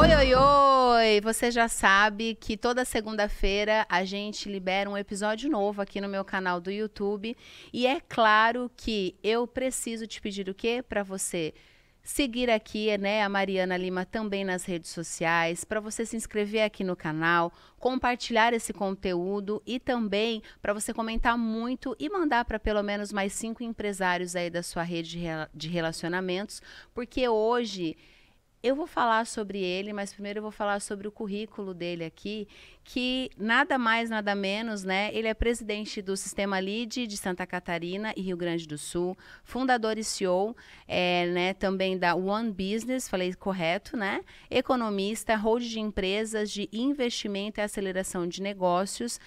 Oi, oi, oi! Você já sabe que toda segunda-feira a gente libera um episódio novo aqui no meu canal do YouTube. E é claro que eu preciso te pedir o quê? Para você seguir aqui, né, a Mariana Lima também nas redes sociais, para você se inscrever aqui no canal, compartilhar esse conteúdo e também para você comentar muito e mandar para pelo menos mais cinco empresários aí da sua rede de relacionamentos, porque hoje eu vou falar sobre ele, mas primeiro eu vou falar sobre o currículo dele aqui, que nada mais, nada menos, né? Ele é presidente do Sistema LID de Santa Catarina e Rio Grande do Sul, fundador e CEO, é, né, também da One Business, falei correto, né? Economista, hold de empresas de investimento e aceleração de negócios,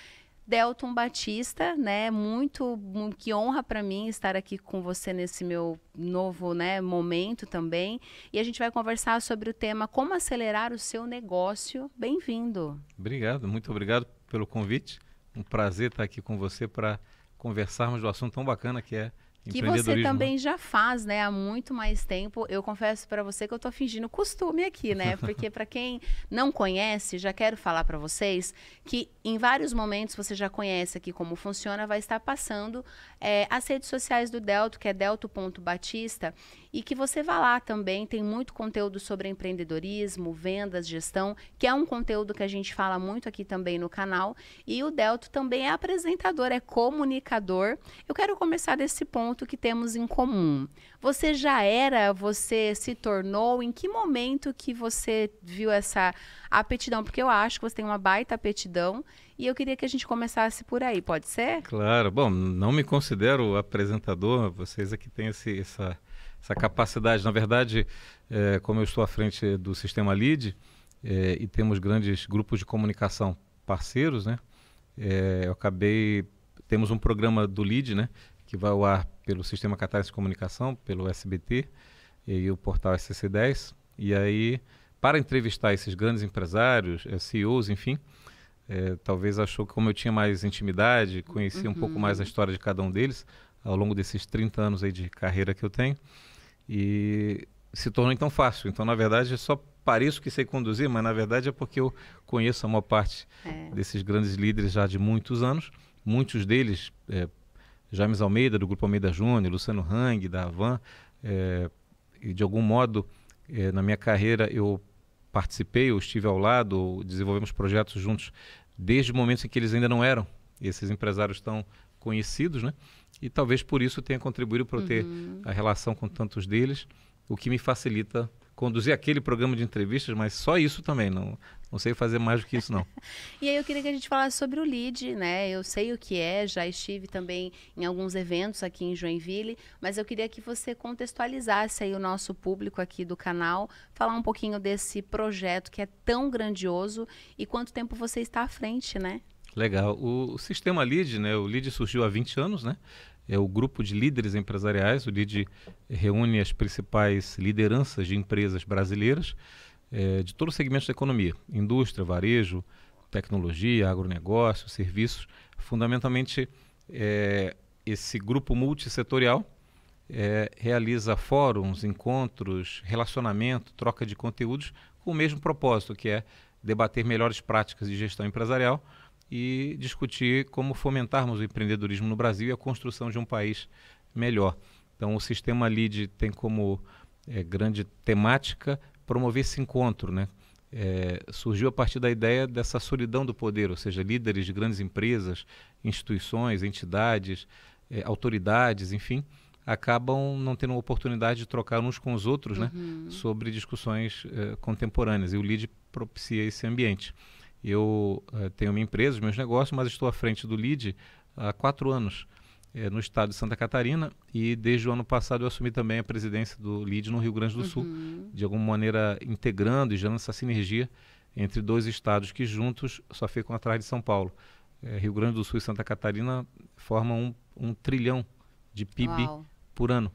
Delton Batista, né? Muito, muito que honra para mim estar aqui com você nesse meu novo, né, momento também. E a gente vai conversar sobre o tema como acelerar o seu negócio. Bem-vindo. Obrigado, muito obrigado pelo convite. Um prazer estar aqui com você para conversarmos do assunto tão bacana que é que você né? também já faz, né, há muito mais tempo. Eu confesso para você que eu tô fingindo costume aqui, né? Porque para quem não conhece, já quero falar para vocês que em vários momentos você já conhece aqui como funciona, vai estar passando é, as redes sociais do Delto, que é delto.batista, e que você vá lá também, tem muito conteúdo sobre empreendedorismo, vendas, gestão, que é um conteúdo que a gente fala muito aqui também no canal. E o Delto também é apresentador, é comunicador. Eu quero começar desse ponto que temos em comum. Você já era, você se tornou, em que momento que você viu essa aptidão? Porque eu acho que você tem uma baita aptidão e eu queria que a gente começasse por aí, pode ser? Claro. Bom, não me considero apresentador, vocês aqui é têm esse, essa, essa capacidade. Na verdade, é, como eu estou à frente do sistema LEAD é, e temos grandes grupos de comunicação parceiros, né? É, eu acabei. Temos um programa do LEAD, né? Que vai ao ar pelo Sistema Catarse de Comunicação, pelo SBT e o portal SCC10. E aí, para entrevistar esses grandes empresários, é, CEOs, enfim, é, talvez achou que como eu tinha mais intimidade, conhecia uhum. um pouco uhum, mais a uhum. história de cada um deles ao longo desses 30 anos aí de carreira que eu tenho e se tornou então fácil. Então, na verdade, é só pareço que sei conduzir, mas na verdade é porque eu conheço a maior parte é. desses grandes líderes já de muitos anos. Muitos deles, é, James Almeida, do Grupo Almeida Júnior, Luciano Hang, da Havan, é, e de algum modo, é, na minha carreira, eu participei, eu estive ao lado, desenvolvemos projetos juntos desde o momento em que eles ainda não eram. Esses empresários estão conhecidos, né? E talvez por isso tenha contribuído para eu ter uhum. a relação com tantos deles, o que me facilita conduzir aquele programa de entrevistas, mas só isso também, não, não sei fazer mais do que isso, não. e aí eu queria que a gente falasse sobre o lead, né? Eu sei o que é, já estive também em alguns eventos aqui em Joinville, mas eu queria que você contextualizasse aí o nosso público aqui do canal, falar um pouquinho desse projeto que é tão grandioso e quanto tempo você está à frente, né? Legal. O, o sistema LEAD, né? O LEAD surgiu há 20 anos, né? é o grupo de líderes empresariais. O LID reúne as principais lideranças de empresas brasileiras é, de todos os segmentos da economia: indústria, varejo, tecnologia, agronegócio, serviços, fundamentalmente é, esse grupo multissetorial é, realiza fóruns, encontros, relacionamento, troca de conteúdos com o mesmo propósito, que é debater melhores práticas de gestão empresarial e discutir como fomentarmos o empreendedorismo no Brasil e a construção de um país melhor. Então, o sistema LEAD tem como é, grande temática promover esse encontro, né? É, surgiu a partir da ideia dessa solidão do poder, ou seja, líderes de grandes empresas, instituições, entidades, é, autoridades, enfim, acabam não tendo a oportunidade de trocar uns com os outros né? uhum. né, sobre discussões é, contemporâneas. E o LID propicia esse ambiente. Eu é, tenho minha empresa, meus negócios, mas estou à frente do LID há quatro anos é, no estado de Santa Catarina e desde o ano passado eu assumi também a presidência do LID no Rio Grande do uhum. Sul, de alguma maneira integrando e gerando essa sinergia entre dois estados que juntos só ficam atrás de São Paulo. É, Rio Grande do Sul e Santa Catarina formam um, um trilhão de PIB Uau. por ano.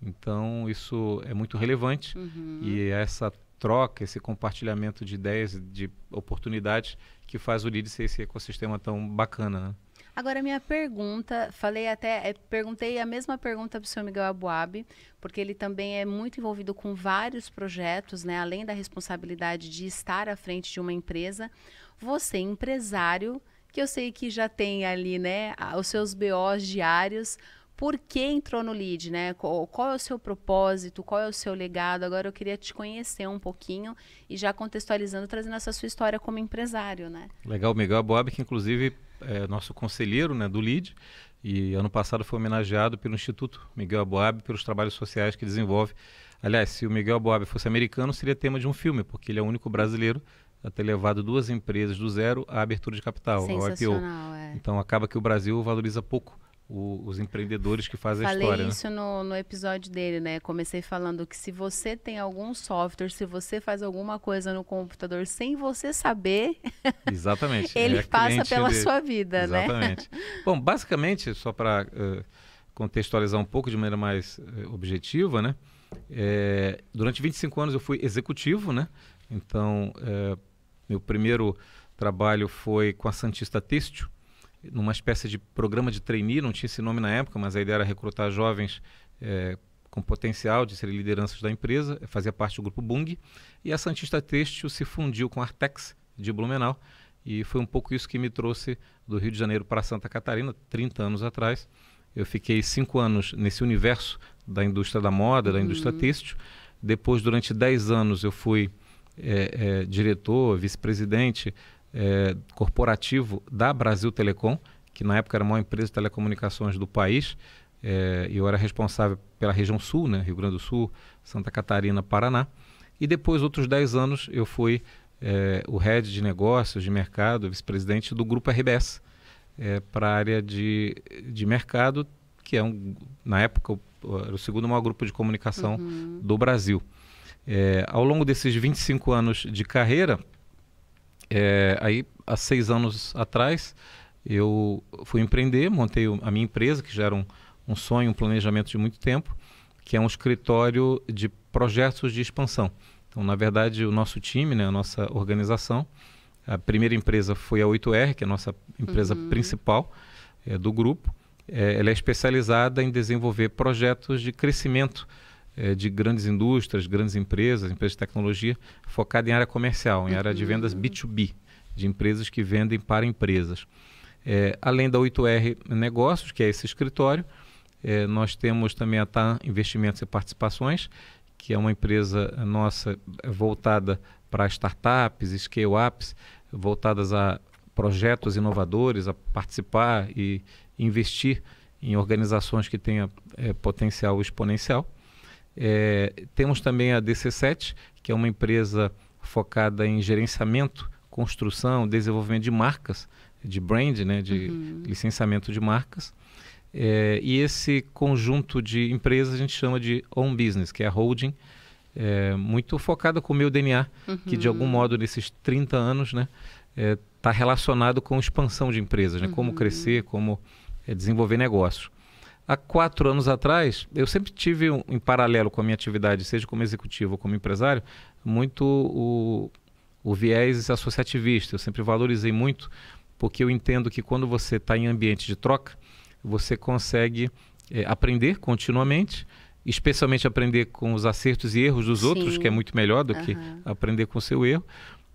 Então isso é muito relevante uhum. e é essa troca, esse compartilhamento de ideias, de oportunidades que faz o LID ser esse ecossistema tão bacana. Né? Agora, minha pergunta, falei até, é, perguntei a mesma pergunta para o senhor Miguel Abuabe, porque ele também é muito envolvido com vários projetos, né? Além da responsabilidade de estar à frente de uma empresa, você, empresário, que eu sei que já tem ali, né, os seus BOs diários, por que entrou no lead, né? Qual, é o seu propósito, qual é o seu legado? Agora eu queria te conhecer um pouquinho e já contextualizando, trazendo essa sua história como empresário, né? Legal, Miguel Boab, que inclusive é, nosso conselheiro né, do LID, e ano passado foi homenageado pelo Instituto Miguel Aboab pelos trabalhos sociais que desenvolve. Aliás, se o Miguel Aboab fosse americano, seria tema de um filme, porque ele é o único brasileiro a ter levado duas empresas do zero à abertura de capital, ao IPO. É. Então acaba que o Brasil valoriza pouco o, os empreendedores que fazem Falei a história. Falei né? isso né? no, no episódio dele, né? Comecei falando que se você tem algum software, se você faz alguma coisa no computador sem você saber, exatamente, é ele é passa pela dele. sua vida, né? exatamente. né? Bom, basicamente, só para uh, eh, contextualizar um pouco de maneira mais uh, objetiva, né? É, durante 25 anos eu fui executivo, né? Então, é, meu primeiro trabalho foi com a Santista Têxtil, numa espécie de programa de trainee, não tinha esse nome na época, mas a ideia era recrutar jovens é, com potencial de serem lideranças da empresa, fazia parte do grupo Bung, e a Santista Têxtil se fundiu com a Artex de Blumenau, e foi um pouco isso que me trouxe do Rio de Janeiro para Santa Catarina, 30 anos atrás. Eu fiquei cinco anos nesse universo da indústria da moda, da indústria uhum. têxtil. Depois, durante 10 anos, eu fui é, é, diretor, vice-presidente é, corporativo da Brasil Telecom, que na época era a maior empresa de telecomunicações do país. É, eu era responsável pela região sul, né, Rio Grande do Sul, Santa Catarina, Paraná. E depois, outros 10 anos, eu fui é, o head de negócios, de mercado, vice-presidente do grupo RBS, é, para a área de, de mercado, que é, um, na época, o, o segundo maior grupo de comunicação uhum. do Brasil. É, ao longo desses 25 anos de carreira, é, aí, há seis anos atrás, eu fui empreender, montei a minha empresa, que já era um, um sonho, um planejamento de muito tempo, que é um escritório de projetos de expansão. Então, na verdade, o nosso time, né, a nossa organização, a primeira empresa foi a 8R, que é a nossa empresa uhum. principal é, do grupo. É, ela é especializada em desenvolver projetos de crescimento é, de grandes indústrias, grandes empresas, empresas de tecnologia, focada em área comercial, em área de uhum. vendas B2B, de empresas que vendem para empresas. É, além da 8R Negócios, que é esse escritório, é, nós temos também a TAN Investimentos e Participações, que é uma empresa nossa voltada para startups, scale-ups, voltadas a projetos inovadores, a participar e investir em organizações que tenham é, potencial exponencial. É, temos também a DC7, que é uma empresa focada em gerenciamento, construção, desenvolvimento de marcas, de brand, né, de uhum. licenciamento de marcas. É, e esse conjunto de empresas a gente chama de own business, que é a holding, é, muito focada com o meu DNA, uhum. que de algum uhum. modo nesses 30 anos está né, é, tá relacionado com expansão de empresas, né, uhum. como crescer, como é, desenvolver negócios. Há quatro anos atrás, eu sempre tive, um, em paralelo com a minha atividade, seja como executivo ou como empresário, muito o, o viés associativista. Eu sempre valorizei muito, porque eu entendo que quando você está em ambiente de troca, você consegue é, aprender continuamente, especialmente aprender com os acertos e erros dos Sim. outros, que é muito melhor do uhum. que aprender com o seu erro,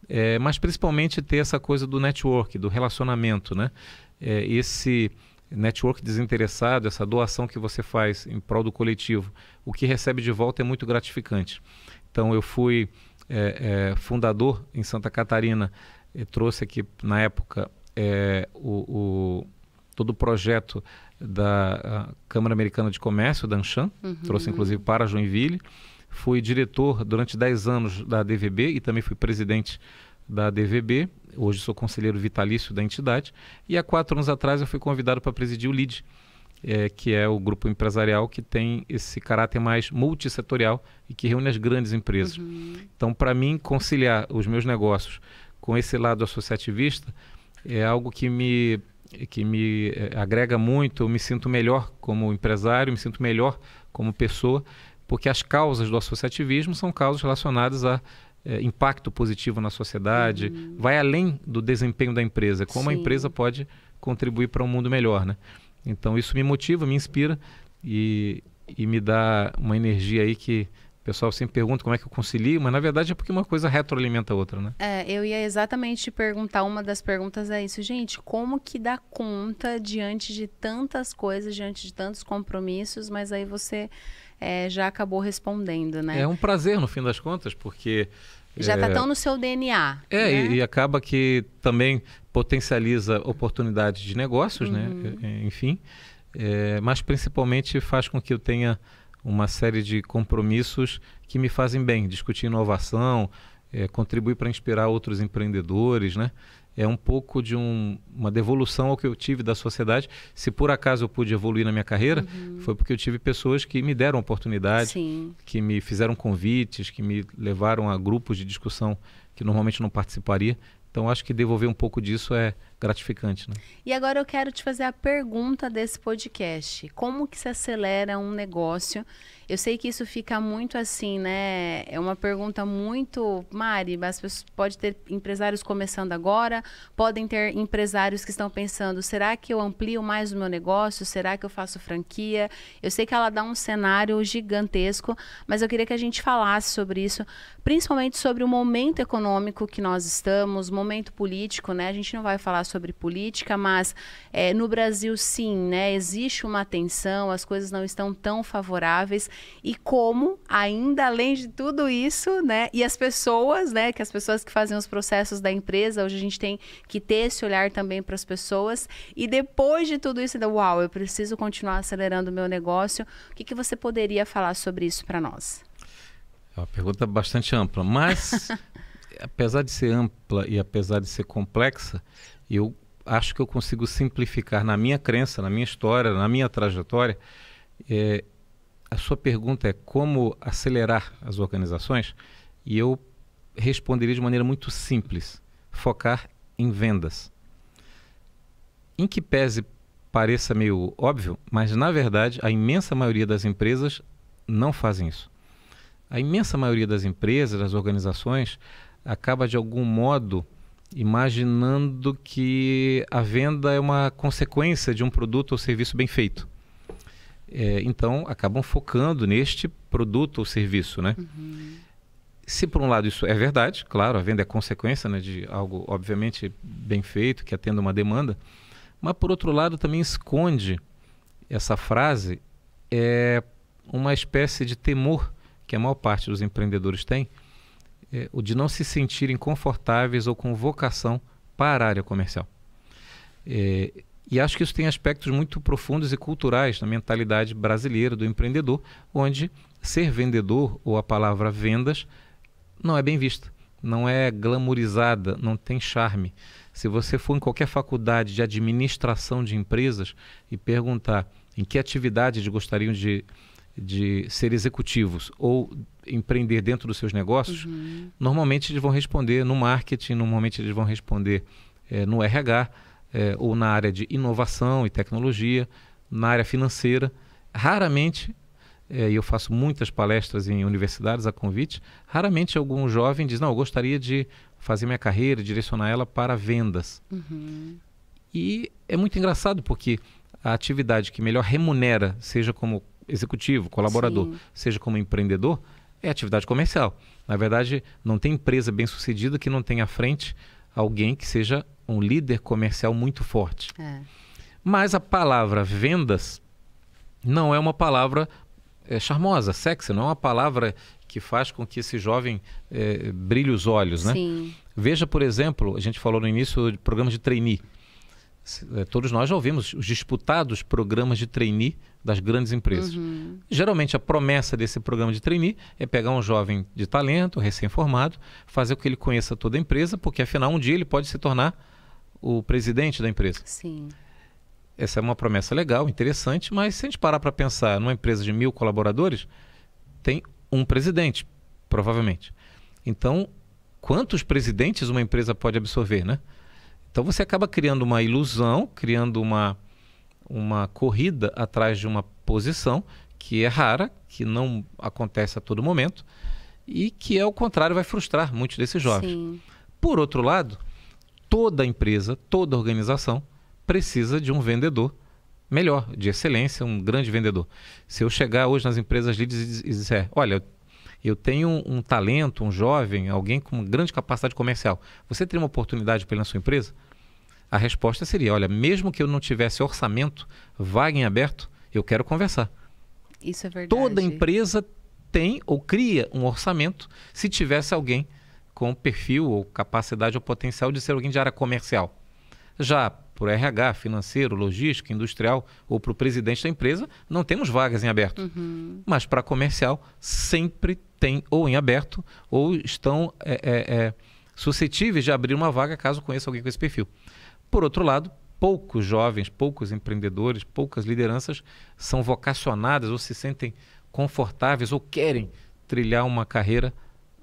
é, mas principalmente ter essa coisa do network, do relacionamento, né? É, esse network desinteressado, essa doação que você faz em prol do coletivo, o que recebe de volta é muito gratificante. Então, eu fui é, é, fundador em Santa Catarina, eh, trouxe aqui na época é, o, o, todo o projeto da ah, Câmara Americana de Comércio, da Anshan, uhum. trouxe inclusive para Joinville. Fui diretor durante 10 anos da DVB e também fui presidente da DVB hoje sou conselheiro vitalício da entidade, e há quatro anos atrás eu fui convidado para presidir o LID, é, que é o grupo empresarial que tem esse caráter mais multissetorial e que reúne as grandes empresas. Uhum. Então, para mim, conciliar os meus negócios com esse lado associativista é algo que me, que me é, agrega muito. Eu me sinto melhor como empresário, me sinto melhor como pessoa, porque as causas do associativismo são causas relacionadas a é, impacto positivo na sociedade, uhum. vai além do desempenho da empresa, como Sim. a empresa pode contribuir para um mundo melhor, né? Então isso me motiva, me inspira e, e me dá uma energia aí que o pessoal sempre pergunta como é que eu concilio, mas na verdade é porque uma coisa retroalimenta a outra, né? É, eu ia exatamente te perguntar, uma das perguntas é isso, gente, como que dá conta diante de tantas coisas, diante de tantos compromissos, mas aí você é, já acabou respondendo, né? É um prazer, no fim das contas, porque... Já está é... tão no seu DNA. É, né? e, e, acaba que também potencializa oportunidades de negócios, né? uhum. né? Enfim, é, mas principalmente faz com que eu tenha uma série de compromissos que me fazem bem. Discutir inovação, é, contribuir para inspirar outros empreendedores, né? é um pouco de um, uma devolução ao que eu tive da sociedade. Se por acaso eu pude evoluir na minha carreira, uhum. foi porque eu tive pessoas que me deram oportunidade, Sim. que me fizeram convites, que me levaram a grupos de discussão que normalmente não participaria. Então acho que devolver um pouco disso é gratificante. Né? E agora eu quero te fazer a pergunta desse podcast. Como que se acelera um negócio? Eu sei que isso fica muito assim, né? É uma pergunta muito, Mari, as pessoas pode ter empresários começando agora, podem ter empresários que estão pensando, será que eu amplio mais o meu negócio? Será que eu faço franquia? Eu sei que ela dá um cenário gigantesco, mas eu queria que a gente falasse sobre isso, principalmente sobre o momento econômico que nós estamos, momento político, né? A gente não vai falar sobre política, mas é, no Brasil, sim, né, existe uma tensão, as coisas não estão tão favoráveis. E como, ainda além de tudo isso, né, e as pessoas, né, que as pessoas que fazem os processos da empresa, hoje a gente tem que ter esse olhar também para as pessoas. E depois de tudo isso, ainda, então, uau, eu preciso continuar acelerando o meu negócio. O que, que você poderia falar sobre isso para nós? É uma pergunta bastante ampla, mas apesar de ser ampla e apesar de ser complexa, eu acho que eu consigo simplificar na minha crença, na minha história, na minha trajetória. É, a sua pergunta é como acelerar as organizações e eu responderia de maneira muito simples: focar em vendas. Em que pese pareça meio óbvio, mas na verdade a imensa maioria das empresas não fazem isso. A imensa maioria das empresas, das organizações, acaba de algum modo imaginando que a venda é uma consequência de um produto ou serviço bem feito. É, então, acabam focando neste produto ou serviço, né? Uhum. Se por um lado isso é verdade, claro, a venda é consequência né, de algo obviamente bem feito, que atenda uma demanda, mas por outro lado também esconde essa frase é uma espécie de temor que a maior parte dos empreendedores tem é, o de não se sentirem confortáveis ou com vocação para a área comercial. É, e acho que isso tem aspectos muito profundos e culturais na mentalidade brasileira do empreendedor, onde ser vendedor ou a palavra vendas não é bem vista, não é glamorizada, não tem charme. Se você for em qualquer faculdade de administração de empresas e perguntar em que atividade gostariam de, de ser executivos ou empreender dentro dos seus negócios, uhum. normalmente eles vão responder no marketing, normalmente eles vão responder é, no RH, é, ou na área de inovação e tecnologia, na área financeira. Raramente, é, e é, eu faço muitas palestras em universidades a convite, raramente algum jovem diz: Não, eu gostaria de fazer minha carreira, direcionar ela para vendas. Uhum. E é muito engraçado porque a atividade que melhor remunera, seja como executivo, colaborador, Sim. seja como empreendedor, é atividade comercial. Na verdade, não tem empresa bem sucedida que não tenha à frente alguém que seja um líder comercial muito forte. É. Mas a palavra vendas não é uma palavra é, charmosa, sexy, não é uma palavra que faz com que esse jovem é, brilhe os olhos, né? Sim. Veja, por exemplo, a gente falou no início de programas de trainee. É, todos nós já ouvimos os disputados programas de trainee das grandes empresas. Uhum. Geralmente a promessa desse programa de trainee é pegar um jovem de talento, recém-formado, fazer com que ele conheça toda a empresa, porque afinal um dia ele pode se tornar o presidente da empresa. Sim. Essa é uma promessa legal, interessante, mas se a gente parar para pensar numa empresa de mil colaboradores, tem um presidente, provavelmente. Então, quantos presidentes uma empresa pode absorver, né? Então você acaba criando uma ilusão, criando uma, uma corrida atrás de uma posição que é rara, que não acontece a todo momento e que, ao contrário, vai frustrar muitos desses jovens. Sim. Por outro lado, toda empresa, toda organização precisa de um vendedor melhor, de excelência, um grande vendedor. Se eu chegar hoje nas empresas líderes e disser, olha, eu tenho um, um talento, um jovem, alguém com grande capacidade comercial, você teria uma oportunidade para na sua empresa? A resposta seria: olha, mesmo que eu não tivesse orçamento, vaga em aberto, eu quero conversar. Isso é verdade. Toda empresa tem ou cria um orçamento se tivesse alguém com perfil ou capacidade ou potencial de ser alguém de área comercial. Já por RH, financeiro, logística, industrial ou para o presidente da empresa, não temos vagas em aberto. Uhum. Mas para comercial, sempre têm ou em aberto ou estão é, é, é, suscetíveis de abrir uma vaga caso conheça alguém com esse perfil. Por outro lado, poucos jovens, poucos empreendedores, poucas lideranças são vocacionadas ou se sentem confortáveis ou querem trilhar uma carreira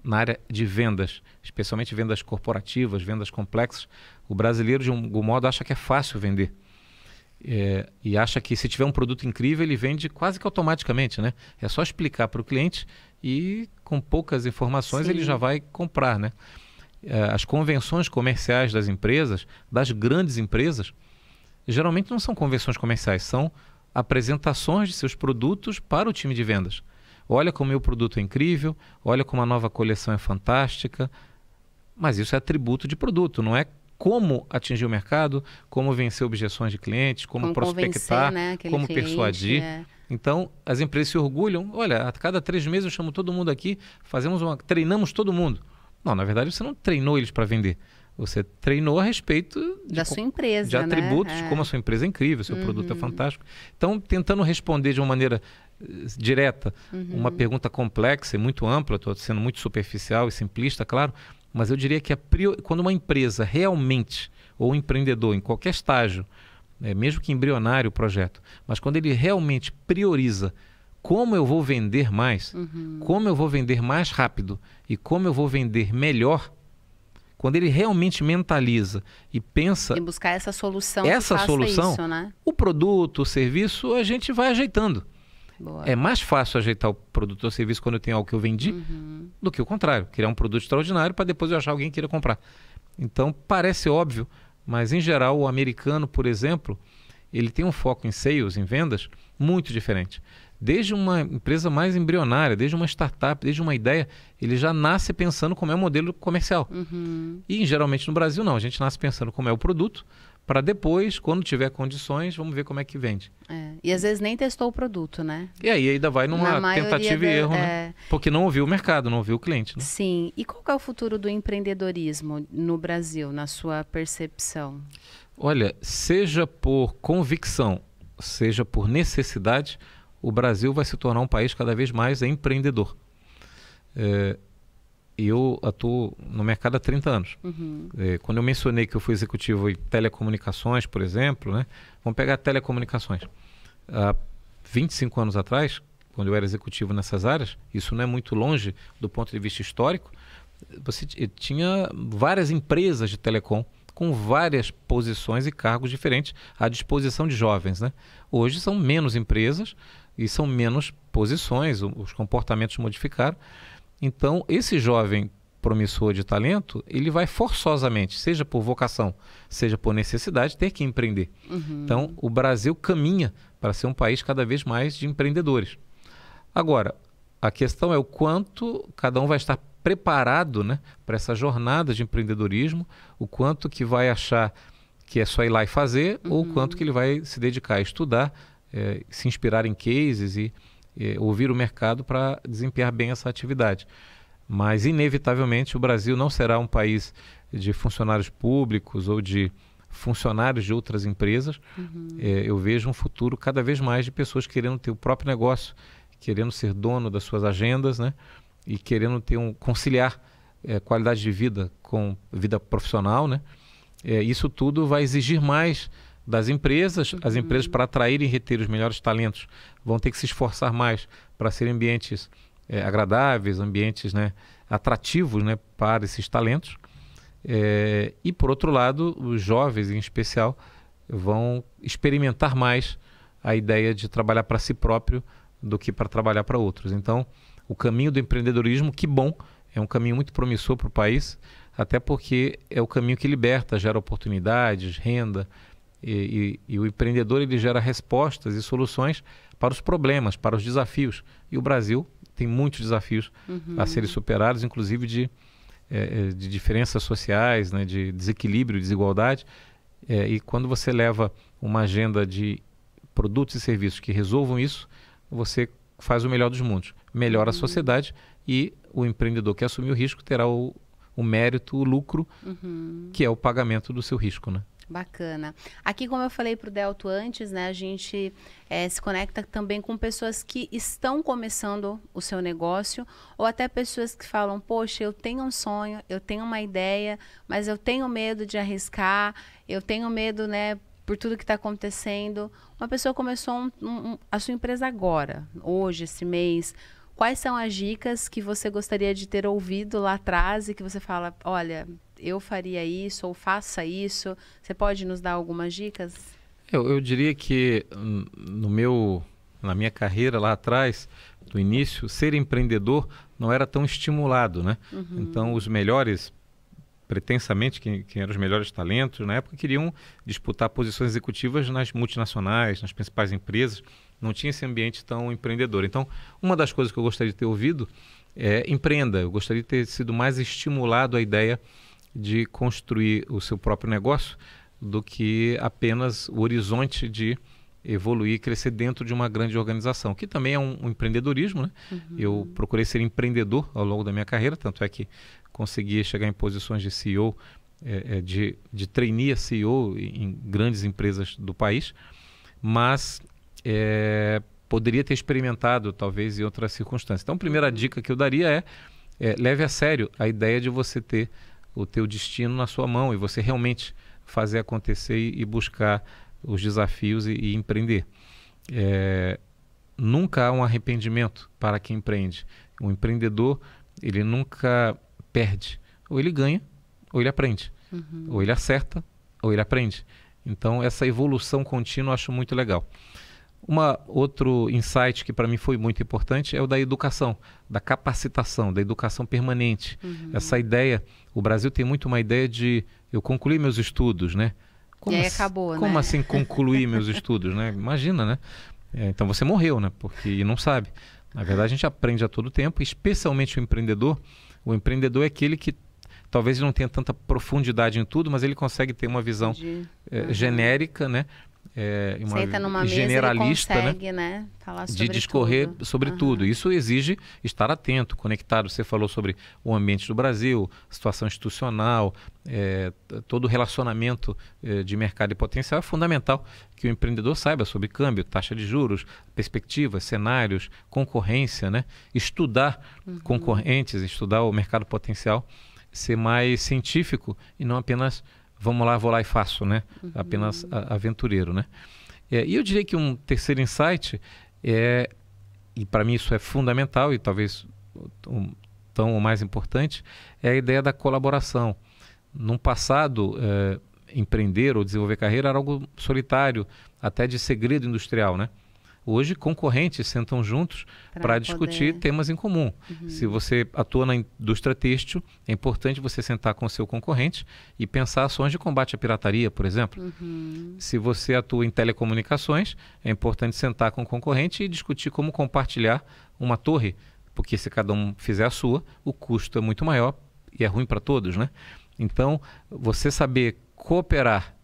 na área de vendas, especialmente vendas corporativas, vendas complexas. O brasileiro, de algum modo, acha que é fácil vender. É, e acha que se tiver um produto incrível, ele vende quase que automaticamente, né? É só explicar para o cliente e com poucas informações Sim. ele já vai comprar, né? É, as convenções comerciais das empresas, das grandes empresas, geralmente não são convenções comerciais, são apresentações de seus produtos para o time de vendas. Olha como meu produto é incrível, olha como a nova coleção é fantástica. Mas isso é atributo de produto, não é como atingir o mercado, como vencer objeções de clientes, como, como prospectar, né, como cliente, persuadir. É. Então, as empresas se orgulham. Olha, a cada três meses eu chamo todo mundo aqui, fazemos uma, treinamos todo mundo. Não, na verdade você não treinou eles para vender. Você treinou a respeito da sua empresa, de né? atributos, né? é. como a sua empresa é incrível, seu uhum. produto é uhum. fantástico. Então, tentando responder de uma maneira eh, direta, uhum. uma pergunta complexa e muito ampla, estou sendo muito superficial e simplista, claro, mas eu diria que quando uma empresa realmente, ou um empreendedor em qualquer estágio, né, mesmo que embrionário o projeto, mas quando ele realmente prioriza como eu vou vender mais, uhum. como eu vou vender mais rápido e como eu vou vender melhor, quando ele realmente mentaliza e pensa e buscar essa solução, essa solução, isso, né? o produto, o serviço, a gente vai ajeitando. Boa. É mais fácil ajeitar o produto ou serviço quando eu tenho algo que eu vendi uhum. do que o contrário, criar um produto extraordinário para depois eu achar alguém queira comprar. Então parece óbvio, mas em geral, o americano, por exemplo, ele tem um foco em sales, em vendas, muito diferente. Desde uma empresa mais embrionária, desde uma startup, desde uma ideia, ele já nasce pensando como é o modelo comercial. Uhum. E geralmente no Brasil não, a gente nasce pensando como é o produto, para depois, quando tiver condições, vamos ver como é que vende. É. E às vezes nem testou o produto, né? E aí ainda vai numa tentativa e erro, né? É. Porque não ouviu o mercado, não ouviu o cliente. Né? Sim. E qual é o futuro do empreendedorismo no Brasil, na sua percepção? Olha, seja por convicção, seja por necessidade, o Brasil vai se tornar um país cada vez mais empreendedor. É, eu atuo no mercado há 30 anos. Uhum. É, quando eu mencionei que eu fui executivo em telecomunicações, por exemplo, né? vamos pegar telecomunicações. Há 25 anos atrás, quando eu era executivo nessas áreas, isso não é muito longe do ponto de vista histórico, você eh, tinha várias empresas de telecom com várias posições e cargos diferentes à disposição de jovens. Né? Hoje são menos empresas e são menos posições, os comportamentos modificaram. Então, esse jovem promissor de talento, ele vai forçosamente, seja por vocação, seja por necessidade, ter que empreender. Uhum. Então, o Brasil caminha para ser um país cada vez mais de empreendedores. Agora, a questão é o quanto cada um vai estar preparado né, para essa jornada de empreendedorismo, o quanto que vai achar que é só ir lá e fazer, uhum. ou o quanto que ele vai se dedicar a estudar, eh, se inspirar em cases e eh, ouvir o mercado para desempenhar bem essa atividade. Mas, inevitavelmente, o Brasil não será um país de funcionários públicos ou de funcionários de outras empresas. Uhum. Eh, eu vejo um futuro cada vez mais de pessoas querendo ter o próprio negócio, querendo ser dono das suas agendas, né? E querendo ter um conciliar eh, qualidade de vida com vida profissional, né? isso tudo vai exigir mais das empresas. As uhum. empresas, para atrair e reter os melhores talentos, vão ter que se esforçar mais para serem ambientes é, agradáveis, ambientes né, atrativos né, para esses talentos. É, e, por outro lado, os jovens, em especial, vão experimentar mais a ideia de trabalhar para si próprio do que para trabalhar para outros. Então, o caminho do empreendedorismo, que bom, é um caminho muito promissor para o país, até porque é o caminho que liberta, gera oportunidades, renda, e, e, e o empreendedor ele gera respostas e soluções para os problemas, para os desafios. E o Brasil tem muitos desafios uhum. a serem superados, inclusive de, é, de diferenças sociais, né, de desequilíbrio, desigualdade. É, e quando você leva uma agenda de produtos e serviços que resolvam isso, você faz o melhor dos mundos. Melhora uhum. a sociedade e o empreendedor que assumiu o risco terá o, o mérito, o lucro, uhum. que é o pagamento do seu risco. Né? Bacana. Aqui, como eu falei para o Delto antes, né, a gente é, se conecta também com pessoas que estão começando o seu negócio ou até pessoas que falam: Poxa, eu tenho um sonho, eu tenho uma ideia, mas eu tenho medo de arriscar, eu tenho medo, né, por tudo que está acontecendo. Uma pessoa começou um, um, a sua empresa agora, hoje, esse mês. Quais são as dicas que você gostaria de ter ouvido lá atrás e que você fala, olha, eu faria isso ou faça isso. Você pode nos dar algumas dicas? Eu, eu diria que hum, no meu, na minha carreira lá atrás, do início, ser empreendedor não era tão estimulado, né? Uhum. Então os melhores pretensamente quem, quem, eram os melhores talentos na época queriam disputar posições executivas nas multinacionais, nas principais empresas. Não tinha esse ambiente tão empreendedor. Então, uma das coisas que eu gostaria de ter ouvido é empreenda. Eu gostaria de ter sido mais estimulado a ideia de construir o seu próprio negócio do que apenas o horizonte de evoluir e crescer dentro de uma grande organização, que também é um, um empreendedorismo. Né? Uhum. Eu procurei ser empreendedor ao longo da minha carreira, tanto é que consegui chegar em posições de CEO, é, é, de, de trainee CEO em grandes empresas do país, mas é, poderia ter experimentado talvez em outras circunstâncias. Então, a primeira uhum. dica que eu daria é, é leve a sério a ideia de você ter o teu destino na sua mão e você realmente fazer acontecer e, e buscar os desafios e, e empreender. É, nunca há um arrependimento para quem empreende. O empreendedor, ele nunca perde. Ou ele ganha, ou ele aprende. Uhum. Ou ele acerta, ou ele aprende. Então, essa evolução contínua eu acho muito legal. Uma outro insight que para mim foi muito importante é o da educação, da capacitação, da educação permanente. Uhum. Essa ideia o Brasil tem muito uma ideia de eu concluí meus estudos, né? Como e aí acabou, assim, né? Como assim concluir meus estudos, né? Imagina, né? É, então você morreu, né? Porque não sabe. Na verdade, a gente aprende a todo tempo, especialmente o empreendedor. O empreendedor é aquele que talvez não tenha tanta profundidade em tudo, mas ele consegue ter uma visão é, genérica, né? é, uma Senta numa generalista mesa né? consegue, né? né? de discorrer tudo. sobre uhum. tudo. Isso exige estar atento, conectado. Você falou sobre o ambiente do Brasil, situação institucional, é, todo o relacionamento é, de mercado e potencial. É fundamental que o empreendedor saiba sobre câmbio, taxa de juros, perspectivas, cenários, concorrência, né? estudar uhum. concorrentes, estudar o mercado potencial, ser mais científico e não apenas vamos lá, vou lá e faço, né? Uhum. Apenas a, aventureiro, né? É, e eu diria que um terceiro insight é, e para mim isso é fundamental e talvez um, tão o mais importante, é a ideia da colaboração. Num passado, é, empreender ou desenvolver carreira era algo solitário, até de segredo industrial, né? Hoje, concorrentes sentam juntos para discutir temas em comum. Uhum. Se você atua na indústria têxtil, é importante você sentar com o seu concorrente e pensar ações de combate à pirataria, por exemplo. Uhum. Se você atua em telecomunicações, é importante sentar com o concorrente e discutir como compartilhar uma torre, porque se cada um fizer a sua, o custo é muito maior e é ruim para todos, né? Então, você saber cooperar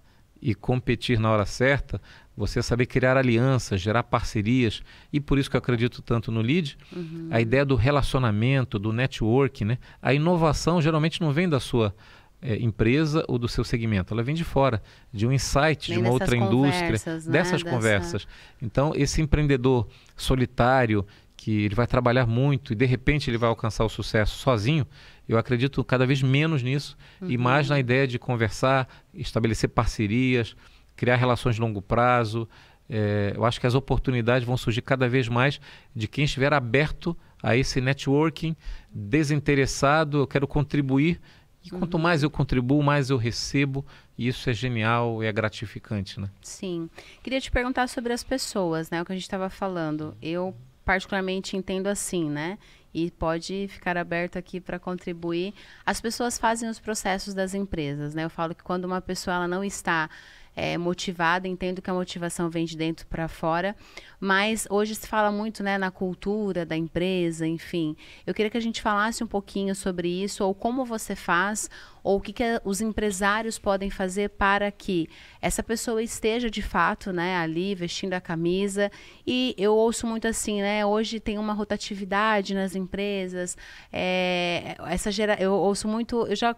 e competir na hora certa, você saber criar alianças, gerar parcerias, e por isso que eu acredito tanto no lead, uhum. a ideia do relacionamento, do network, né? A inovação geralmente não vem da sua é, empresa ou do seu segmento, ela vem de fora, de um insight, vem de uma outra indústria, né? dessas Dessa... conversas. Então, esse empreendedor solitário, que ele vai trabalhar muito e de repente ele vai alcançar o sucesso sozinho, eu acredito cada vez menos nisso uhum. e mais na ideia de conversar, estabelecer parcerias, criar relações de longo prazo. É, eu acho que as oportunidades vão surgir cada vez mais de quem estiver aberto a esse networking, desinteressado, eu quero contribuir. E quanto uhum. mais eu contribuo, mais eu recebo. E isso é genial, é gratificante, né? Sim. Queria te perguntar sobre as pessoas, né? O que a gente estava falando. Eu particularmente entendo assim, né? e pode ficar aberto aqui para contribuir. As pessoas fazem os processos das empresas, né? Eu falo que quando uma pessoa ela não está é, motivada, entendo que a motivação vem de dentro para fora, mas hoje se fala muito né, na cultura da empresa, enfim. Eu queria que a gente falasse um pouquinho sobre isso, ou como você faz ou o que, que os empresários podem fazer para que essa pessoa esteja de fato né, ali vestindo a camisa? E eu ouço muito assim, né? Hoje tem uma rotatividade nas empresas. É, essa gera, eu ouço muito, eu já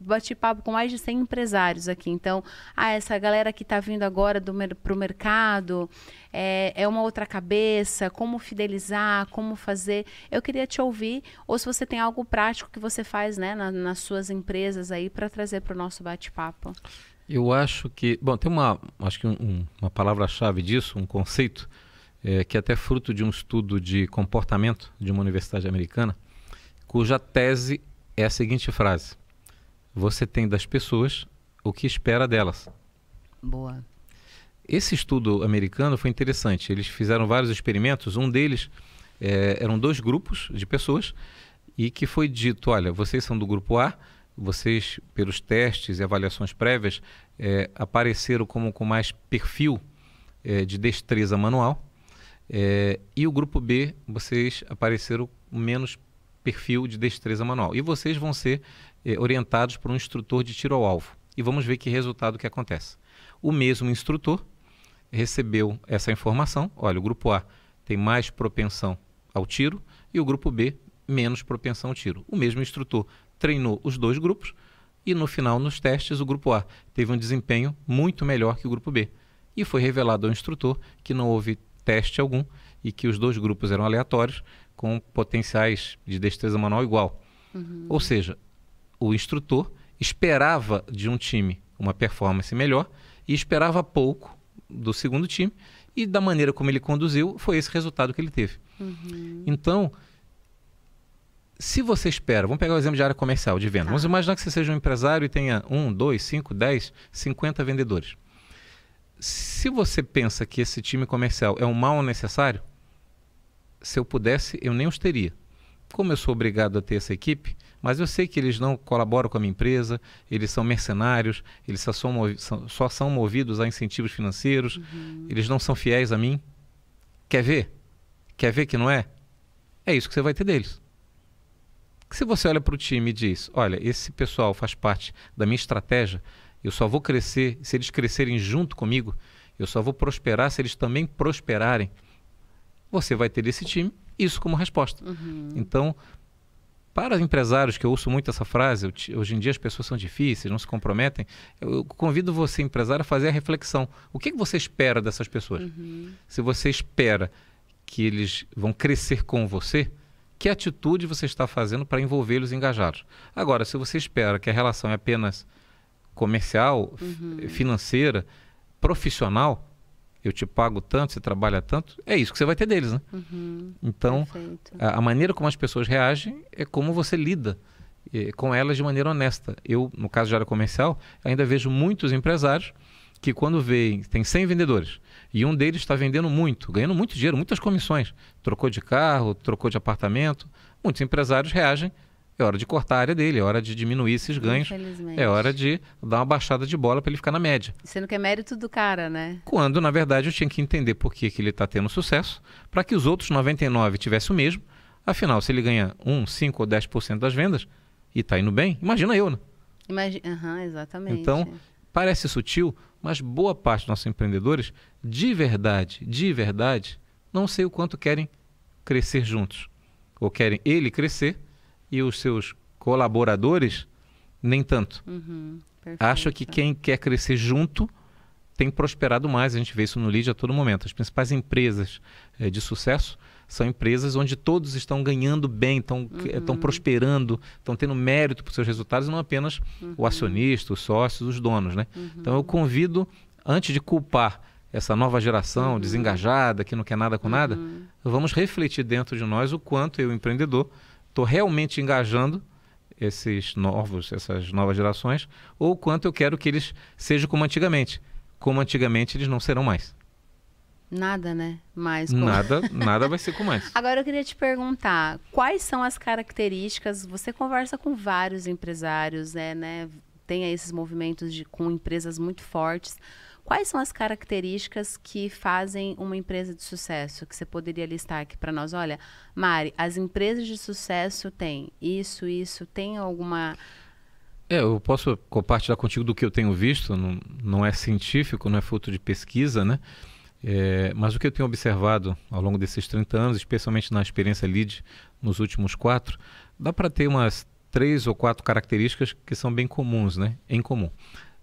bati papo com mais de 100 empresários aqui. Então, ah, essa galera que está vindo agora para o mercado é, é uma outra cabeça, como fidelizar, como fazer. Eu queria te ouvir, ou se você tem algo prático que você faz né, na, nas suas empresas aí para trazer para o nosso bate-papo? Eu acho que, bom, tem uma, acho que um, um, uma palavra-chave disso, um conceito é, que é até fruto de um estudo de comportamento de uma universidade americana, cuja tese é a seguinte frase: você tem das pessoas o que espera delas. Boa. Esse estudo americano foi interessante. Eles fizeram vários experimentos. Um deles é, eram dois grupos de pessoas e que foi dito: olha, vocês são do grupo A vocês, pelos testes e avaliações prévias, é, apareceram como com mais perfil é, de destreza manual. É, e o grupo B, vocês apareceram menos perfil de destreza manual. E vocês vão ser é, orientados por um instrutor de tiro ao alvo. E vamos ver que resultado que acontece. O mesmo instrutor recebeu essa informação. Olha, o grupo A tem mais propensão ao tiro e o grupo B menos propensão ao tiro. O mesmo instrutor treinou os dois grupos e no final, nos testes, o grupo A teve um desempenho muito melhor que o grupo B. E foi revelado ao instrutor que não houve teste algum e que os dois grupos eram aleatórios com potenciais de destreza manual igual. Uhum. Ou seja, o instrutor esperava de um time uma performance melhor e esperava pouco do segundo time e da maneira como ele conduziu foi esse resultado que ele teve. Uhum. Então se você espera, vamos pegar o exemplo de área comercial, de venda. Tá. Vamos imaginar que você seja um empresário e tenha um, dois, cinco, dez, cinquenta vendedores. Se você pensa que esse time comercial é um mal necessário, se eu pudesse, eu nem os teria. Como eu sou obrigado a ter essa equipe, mas eu sei que eles não colaboram com a minha empresa, eles são mercenários, eles só são, movi só são movidos a incentivos financeiros, uhum. eles não são fiéis a mim. Quer ver? Quer ver que não é? É isso que você vai ter deles se você olha para o time e diz, olha, esse pessoal faz parte da minha estratégia, eu só vou crescer se eles crescerem junto comigo, eu só vou prosperar se eles também prosperarem, você vai ter esse time, isso como resposta. Uhum. Então, para empresários, que eu ouço muito essa frase, hoje em dia as pessoas são difíceis, não se comprometem, eu convido você, empresário, a fazer a reflexão. O que, que você espera dessas pessoas? Uhum. Se você espera que eles vão crescer com você, que atitude você está fazendo para envolvê-los engajados. Agora, se você espera que a relação é apenas comercial, uhum. financeira, profissional, eu te pago tanto, você trabalha tanto, é isso que você vai ter deles, né? Uhum. Então, a, a, maneira como as pessoas reagem é como você lida eh, com elas de maneira honesta. Eu, no caso de área comercial, ainda vejo muitos empresários que quando veem, tem 100 vendedores, e um deles está vendendo muito, ganhando muito dinheiro, muitas comissões. Trocou de carro, trocou de apartamento. Muitos empresários reagem. É hora de cortar a área dele, é hora de diminuir esses ganhos. É hora de dar uma baixada de bola para ele ficar na média. Sendo que é mérito do cara, né? Quando, na verdade, eu tinha que entender por que, que ele está tendo sucesso, para que os outros 99 tivessem o mesmo. Afinal, se ele ganha 1, 5 ou 10% das vendas e está indo bem, imagina eu, né? Imagina, uhum, exatamente. Então, Parece sutil, mas boa parte dos nossos empreendedores, de verdade, de verdade, não sei o quanto querem crescer juntos. Ou querem ele crescer e os seus colaboradores nem tanto. Uhum, Acho que quem quer crescer junto tem prosperado mais. A gente vê isso no LID a todo momento. As principais empresas eh, de sucesso são empresas onde todos estão ganhando bem, estão, eh, uhum. estão prosperando, estão tendo mérito para os seus resultados, não apenas uhum. o acionista, os sócios, os donos. Né? Uhum. Então eu convido, antes de culpar essa nova geração uhum. desengajada, que não quer nada com nada, uhum. vamos refletir dentro de nós o quanto eu, empreendedor, estou realmente engajando esses novos, essas novas gerações, ou quanto eu quero que eles sejam como antigamente. Como antigamente eles não serão mais. Nada, né? Mais com... nada, nada vai ser com mais. Agora eu queria te perguntar, quais são as características? Você conversa com vários empresários, né, né? Tem esses movimentos de com empresas muito fortes. Quais são as características que fazem uma empresa de sucesso? Que você poderia listar aqui para nós? Olha, Mari, as empresas de sucesso têm isso, isso, tem alguma. É, eu posso compartilhar contigo do que eu tenho visto, não, não é científico, não é fruto de pesquisa, né? É, mas o que eu tenho observado ao longo desses 30 anos, especialmente na experiência lead nos últimos quatro, dá para ter umas três ou quatro características que são bem comuns, né? Em comum.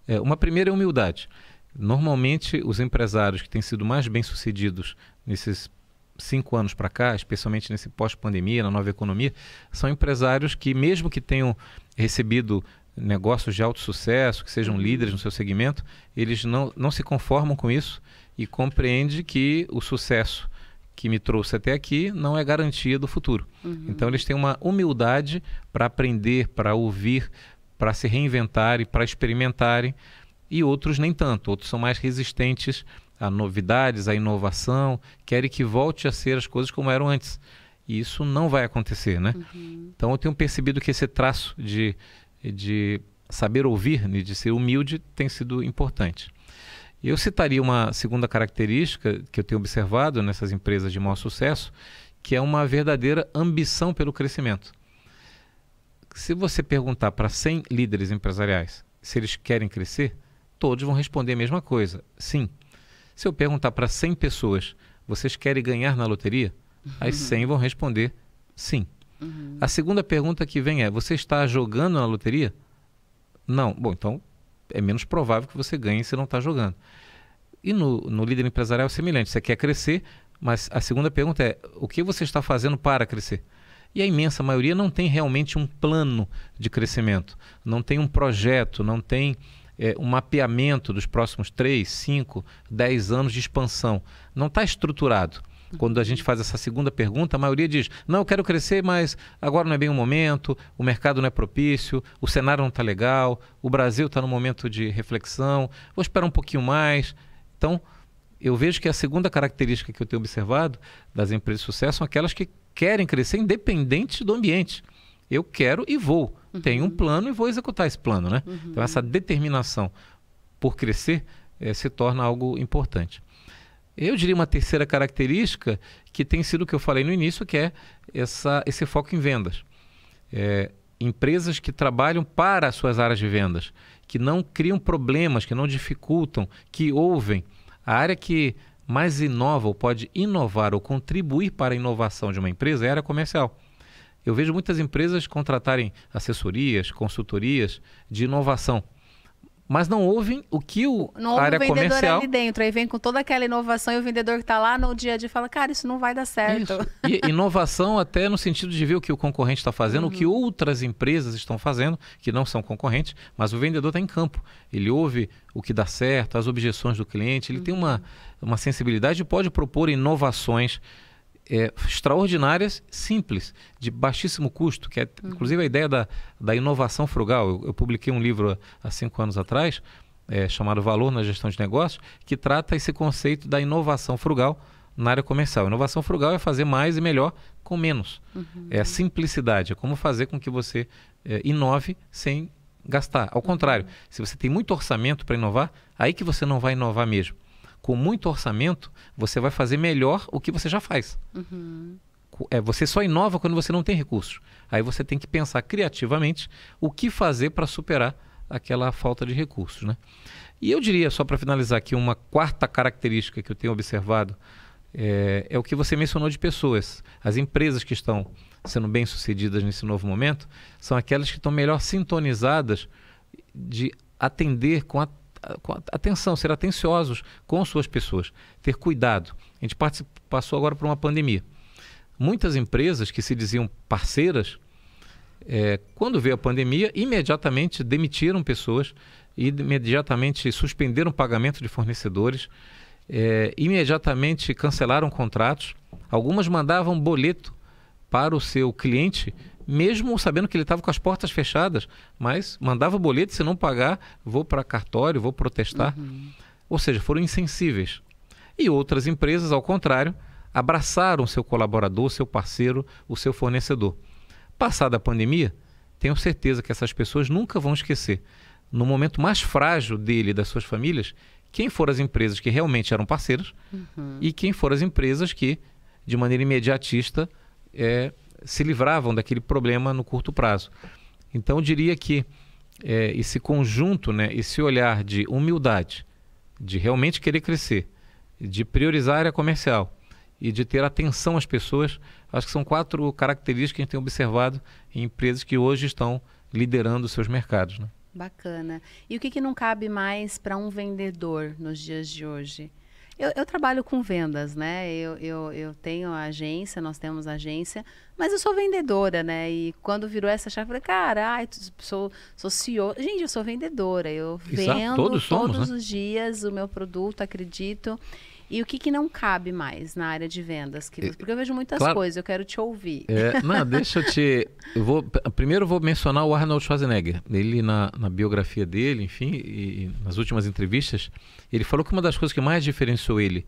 É, uma primeira é humildade. Normalmente, os empresários que têm sido mais bem-sucedidos nesses cinco anos para cá, especialmente nesse pós-pandemia, na nova economia, são empresários que, mesmo que tenham recebido negócios de alto sucesso, que sejam uhum. líderes no seu segmento, eles não, não se conformam com isso e compreende que o sucesso que me trouxe até aqui não é garantia do futuro. Uhum. Então eles têm uma humildade para aprender, para ouvir, para se reinventarem, para experimentarem, e outros nem tanto. Outros são mais resistentes a novidades, a inovação, querem que volte a ser as coisas como eram antes. E isso não vai acontecer, né? Uhum. Então eu tenho percebido que esse traço de, de saber ouvir, né, de ser humilde, tem sido importante. Eu citaria uma segunda característica que eu tenho observado nessas empresas de maior sucesso, que é uma verdadeira ambição pelo crescimento. Se você perguntar para 100 líderes empresariais se eles querem crescer, todos vão responder a mesma coisa: sim. Se eu perguntar para 100 pessoas, vocês querem ganhar na loteria? Uhum. As 100 vão responder sim. Uhum. A segunda pergunta que vem é: você está jogando na loteria? Não. Bom, então é menos provável que você ganhe se não está jogando. E no, no líder empresarial é semelhante. Você quer crescer, mas a segunda pergunta é: o que você está fazendo para crescer? E a imensa maioria não tem realmente um plano de crescimento, não tem um projeto, não tem é, um mapeamento dos próximos 3, 5, 10 anos de expansão. Não está estruturado. Quando a gente faz essa segunda pergunta, a maioria diz: não, eu quero crescer, mas agora não é bem o momento, o mercado não é propício, o cenário não está legal, o Brasil está no momento de reflexão, vou esperar um pouquinho mais. Então, eu vejo que a segunda característica que eu tenho observado das empresas de sucesso são aquelas que querem crescer independente do ambiente. Eu quero e vou. Uhum. Tenho um plano e vou executar esse plano, né? Então, uhum. Então, essa determinação por crescer eh, se torna algo importante. Eu diria uma terceira característica que tem sido o que eu falei no início, que é essa, esse foco em vendas. É, empresas que trabalham para as suas áreas de vendas, que não criam problemas, que não dificultam, que ouvem. A área que mais inova ou pode inovar ou contribuir para a inovação de uma empresa é a área comercial. Eu vejo muitas empresas contratarem assessorias, consultorias de inovação mas não ouvem o que o não área comercial... Não ouvem o vendedor ali dentro, aí vem com toda aquela inovação e o vendedor que está lá no dia a dia fala, cara, isso não vai dar certo. E, inovação até no sentido de ver o que o concorrente está fazendo, uhum. o que uhum. outras empresas estão fazendo, que não são concorrentes, mas o vendedor está em campo. Ele ouve o que dá certo, as objeções do cliente, ele uhum. tem uma, uhum. uma sensibilidade e pode propor inovações é, extraordinárias, simples, de baixíssimo custo, que é uhum. inclusive a ideia da, da inovação frugal. Eu, eu publiquei um livro há cinco anos atrás, é, chamado Valor na Gestão de Negócios, que trata esse conceito da inovação frugal na área comercial. Inovação frugal é fazer mais e melhor com menos. Uhum. É a simplicidade, é como fazer com que você é, inove sem gastar. Ao contrário, uhum. se você tem muito orçamento para inovar, aí que você não vai inovar mesmo com muito orçamento, você vai fazer melhor o que você já faz. Uhum. É, você só inova quando você não tem recursos. Aí você tem que pensar criativamente o que fazer para superar aquela falta de recursos. Né? E eu diria, só para finalizar aqui, uma quarta característica que eu tenho observado é, é, o que você mencionou de pessoas. As empresas que estão sendo bem-sucedidas nesse novo momento são aquelas que estão melhor sintonizadas de atender com a atenção, ser atenciosos com suas pessoas, ter cuidado. A gente passou agora por uma pandemia. Muitas empresas que se diziam parceiras, é, quando veio a pandemia, imediatamente demitiram pessoas, imediatamente suspenderam o pagamento de fornecedores, é, imediatamente cancelaram contratos. Algumas mandavam boleto para o seu cliente mesmo sabendo que ele estava com as portas fechadas, mas mandava boleto, se não pagar, vou para cartório, vou protestar. Uhum. Ou seja, foram insensíveis. E outras empresas, ao contrário, abraçaram seu colaborador, seu parceiro, o seu fornecedor. Passada a pandemia, tenho certeza que essas pessoas nunca vão esquecer. No momento mais frágil dele e das suas famílias, quem foram as empresas que realmente eram parceiros uhum. e quem foram as empresas que, de maneira imediatista, é, se livravam daquele problema no curto prazo. Então, eu diria que é, esse conjunto, né, esse olhar de humildade, de realmente querer crescer, de priorizar a área comercial e de ter atenção às pessoas, acho que são quatro características que a gente tem observado em empresas que hoje estão liderando seus mercados. Né? Bacana. E o que, que não cabe mais para um vendedor nos dias de hoje? Eu, eu, trabalho com vendas, né? Eu, eu, eu tenho agência, nós temos agência, mas eu sou vendedora, né? E quando virou essa chave, eu falei, cara, sou, sou CEO. Gente, eu sou vendedora, eu Exato, ah, vendo todos, somos, todos né? os dias o meu produto, acredito. E o que, que não cabe mais na área de vendas? Que... Porque eu vejo muitas claro. coisas, eu quero te ouvir. É, não, deixa eu te. Eu vou, primeiro eu vou mencionar o Arnold Schwarzenegger. Ele, na, na biografia dele, enfim, e, e nas últimas entrevistas, ele falou que uma das coisas que mais diferenciou ele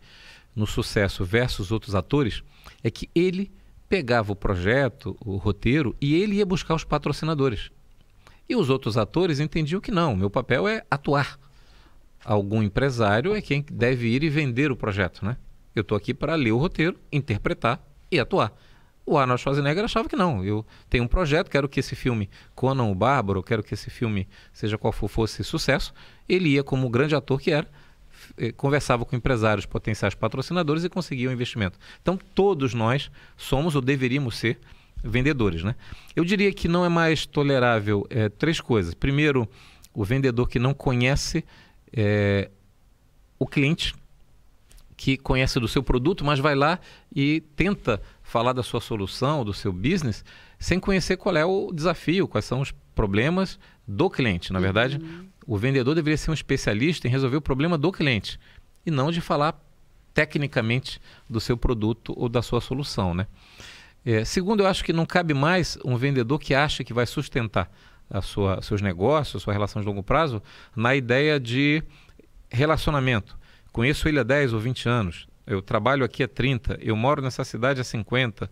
no sucesso versus outros atores é que ele pegava o projeto, o roteiro, e ele ia buscar os patrocinadores. E os outros atores entendiam que não, meu papel é atuar algum empresário é quem deve ir e vender o projeto, né? Eu estou aqui para ler o roteiro, interpretar e atuar. O Arnold Schwarzenegger achava que não. Eu tenho um projeto, quero que esse filme Conan o Bárbaro, quero que esse filme, seja qual for, fosse sucesso. Ele ia como o grande ator que era, eh, conversava com empresários, potenciais patrocinadores e conseguia o um investimento. Então todos nós somos ou deveríamos ser vendedores, né? Eu diria que não é mais tolerável é, três coisas. Primeiro, o vendedor que não conhece é, o cliente que conhece do seu produto, mas vai lá e tenta falar da sua solução, do seu business, sem conhecer qual é o desafio, quais são os problemas do cliente. Na verdade, uhum. o vendedor deveria ser um especialista em resolver o problema do cliente e não de falar tecnicamente do seu produto ou da sua solução, né? É, segundo, eu acho que não cabe mais um vendedor que acha que vai sustentar a sua, seus negócios, sua relação de longo prazo, na ideia de relacionamento. Conheço ele há 10 ou 20 anos, eu trabalho aqui há 30, eu moro nessa cidade há 50.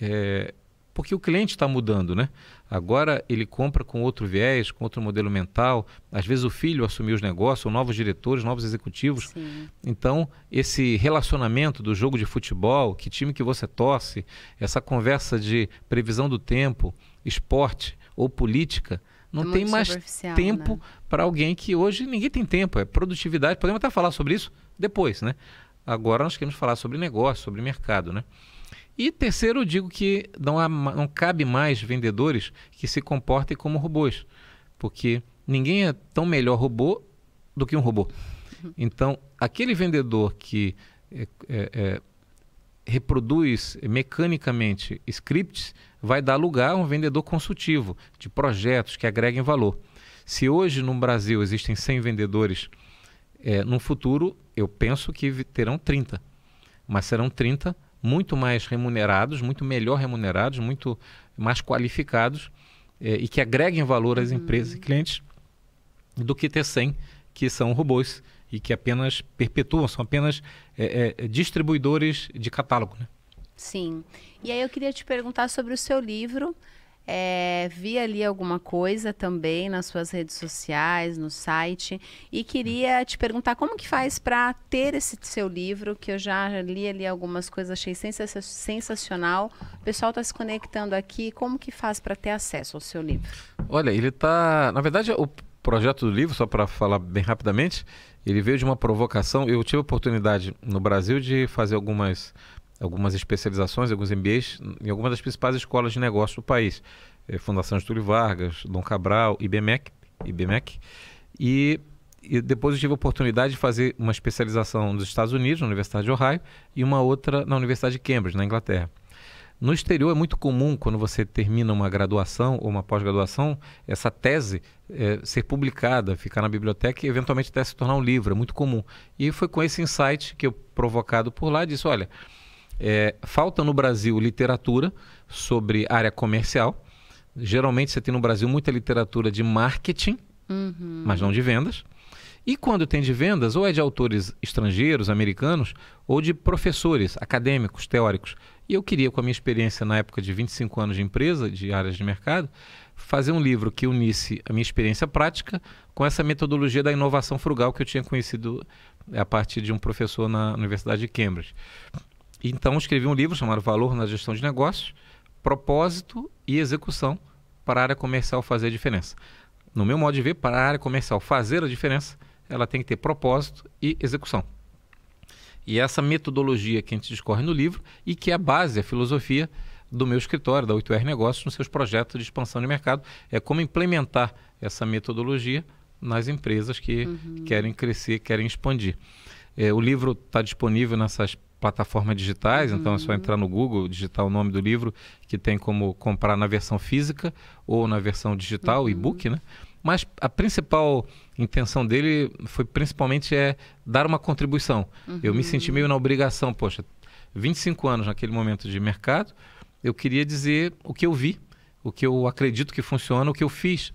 É, porque o cliente está mudando, né? Agora ele compra com outro viés, com outro modelo mental. Às vezes o filho assumiu os negócios, ou novos diretores, novos executivos. Sim. Então, esse relacionamento do jogo de futebol, que time que você torce, essa conversa de previsão do tempo, esporte, ou política, não é tem mais tempo né? para alguém que hoje ninguém tem tempo. É produtividade. Podemos até falar sobre isso depois, né? Agora nós queremos falar sobre negócio, sobre mercado, né? E terceiro, eu digo que não, há, não cabe mais vendedores que se comportem como robôs, porque ninguém é tão melhor robô do que um robô. Uhum. Então, aquele vendedor que é, é, é reproduz mecanicamente scripts vai dar lugar a um vendedor consultivo de projetos que agreguem valor. Se hoje no Brasil existem 100 vendedores, é, no futuro eu penso que terão 30. Mas serão 30 muito mais remunerados, muito melhor remunerados, muito mais qualificados é, e que agreguem valor às uhum. empresas e clientes do que ter 100 que são robôs e que apenas perpetuam, são apenas é, é, distribuidores de catálogo. Né? Sim. E aí eu queria te perguntar sobre o seu livro. É, vi ali alguma coisa também nas suas redes sociais, no site, e queria te perguntar como que faz para ter esse seu livro, que eu já li ali algumas coisas, achei sensacional. O pessoal está se conectando aqui, como que faz para ter acesso ao seu livro? Olha, ele está, na verdade, o projeto do livro, só para falar bem rapidamente, ele veio de uma provocação. Eu tive a oportunidade no Brasil de fazer algumas algumas especializações, alguns MBAs em algumas das principais escolas de negócio do país. É, Fundação Túlio Vargas, Dom Cabral, IBMEC. IBMEC e, e depois eu tive a oportunidade de fazer uma especialização nos Estados Unidos, na Universidade de Ohio, e uma outra na Universidade de Cambridge, na Inglaterra. No exterior é muito comum, quando você termina uma graduação ou uma pós-graduação, essa tese é, ser publicada, ficar na biblioteca e eventualmente até se tornar um livro. É muito comum. E foi com esse insight que eu, provocado por lá, disse: olha, é, falta no Brasil literatura sobre área comercial. Geralmente você tem no Brasil muita literatura de marketing, uhum. mas não de vendas. E quando tem de vendas, ou é de autores estrangeiros, americanos, ou de professores, acadêmicos, teóricos. E eu queria, com a minha experiência na época de 25 anos de empresa, de áreas de mercado, fazer um livro que unisse a minha experiência prática com essa metodologia da inovação frugal que eu tinha conhecido a partir de um professor na Universidade de Cambridge. Então escrevi um livro chamado Valor na Gestão de Negócios, Propósito e Execução para a área comercial fazer a diferença. No meu modo de ver, para a área comercial fazer a diferença, ela tem que ter propósito e execução. E essa metodologia que a gente discorre no livro e que é a base, a filosofia do meu escritório, da 8R Negócios, nos seus projetos de expansão de mercado, é como implementar essa metodologia nas empresas que uhum. querem crescer, querem expandir. É, o livro está disponível nessas plataformas digitais, então é só uhum. entrar no Google, digitar o nome do livro, que tem como comprar na versão física ou na versão digital, uhum. e-book, né? Mas a principal intenção dele foi principalmente é dar uma contribuição. Uhum. Eu me senti uhum. meio na obrigação, poxa, 25 anos naquele momento de mercado, eu queria dizer o que eu vi, o que eu acredito que funciona, o que eu fiz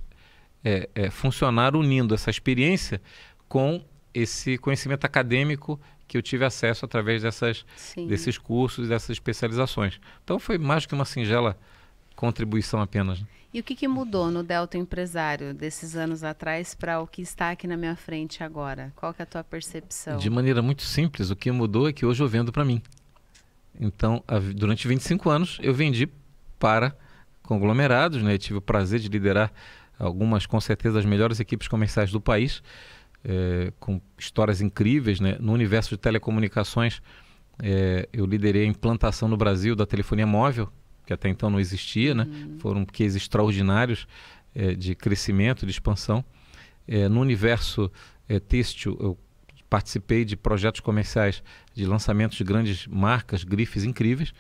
é, é funcionar unindo essa experiência com esse conhecimento acadêmico que eu tive acesso através dessas, Sim. desses cursos, e dessas especializações. Então foi mais que uma singela contribuição apenas. Né? E o que, que mudou no Delta Empresário desses anos atrás para o que está aqui na minha frente agora? Qual que é a tua percepção? De maneira muito simples, o que mudou é que hoje eu vendo para mim. Então, durante 25 anos, eu vendi para conglomerados, né? Eu tive o prazer de liderar algumas, com certeza, as melhores equipes comerciais do país é, com histórias incríveis. Né? No universo de telecomunicações, é, eu liderei a implantação no Brasil da telefonia móvel, que até então não existia. Né? Uhum. Foram cases extraordinários é, de crescimento, de expansão. É, no universo é, têxtil, eu participei de projetos comerciais de lançamentos de grandes marcas, grifes incríveis.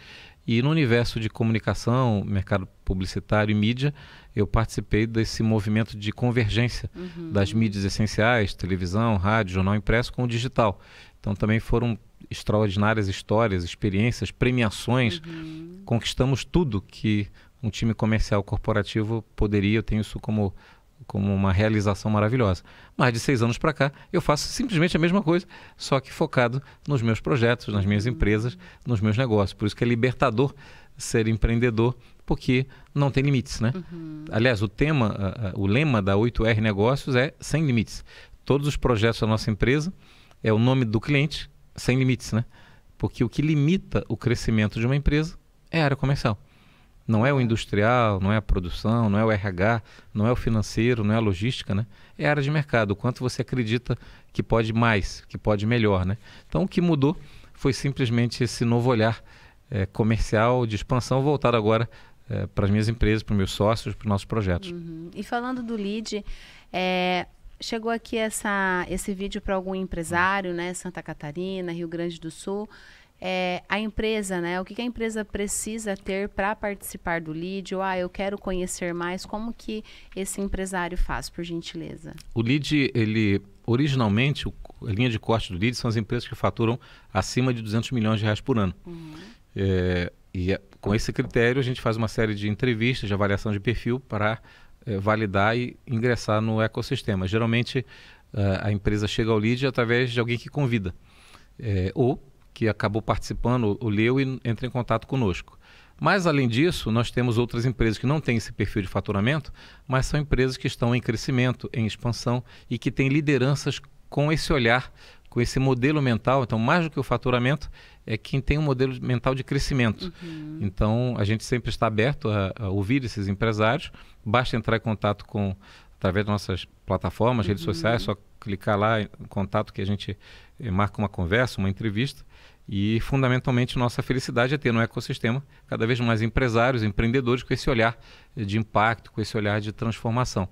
E no universo de comunicação, mercado publicitário e mídia, eu participei desse movimento de convergência uhum. das mídias essenciais, televisão, rádio, jornal impresso com o digital. Então também foram extraordinárias histórias, experiências, premiações. Uhum. Conquistamos tudo que um time comercial corporativo poderia. Eu tenho isso como como uma realização maravilhosa. Mas de seis anos para cá, eu faço simplesmente a mesma coisa, só que focado nos meus projetos, nas minhas uhum. empresas, nos meus negócios. Por isso que é libertador ser empreendedor porque não tem limites, né? Uhum. Aliás, o tema, o lema da 8R Negócios é sem limites. Todos os projetos da nossa empresa é o nome do cliente sem limites, né? Porque o que limita o crescimento de uma empresa é a área comercial. Não é o industrial, não é a produção, não é o RH, não é o financeiro, não é a logística, né? É a área de mercado, o quanto você acredita que pode mais, que pode melhor, né? Então o que mudou foi simplesmente esse novo olhar é, comercial de expansão voltado agora é, para as minhas empresas, para os meus sócios, para os nossos projetos. Uhum. E falando do lead, é, chegou aqui essa, esse vídeo para algum empresário, né? Santa Catarina, Rio Grande do Sul. É, a empresa, né? O que, que a empresa precisa ter para participar do lead? Ou, ah, eu quero conhecer mais. Como que esse empresário faz, por gentileza? O lead, ele originalmente, o, a linha de corte do lead são as empresas que faturam acima de 200 milhões de reais por ano. Uhum. É, e eh, com esse critério a gente faz uma série de entrevistas, de avaliação de perfil para eh, validar e ingressar no ecossistema. Geralmente uh, a empresa chega ao lead através de alguém que convida ou que acabou participando, ou leu e entra em contato conosco. Mas, além disso, nós temos outras empresas que não têm esse perfil de faturamento, mas são empresas que estão em crescimento, em expansão e que têm lideranças com esse olhar com esse modelo mental. Então, mais do que o faturamento, é quem tem um modelo mental de crescimento. Uhum. Então, a gente sempre está aberto a, a, ouvir esses empresários. Basta entrar em contato com através das nossas plataformas, uhum. redes sociais, só clicar lá em contato que a gente eh, marca uma conversa, uma entrevista. E fundamentalmente nossa felicidade é ter no ecossistema cada vez mais empresários, empreendedores com esse olhar de impacto, com esse olhar de transformação.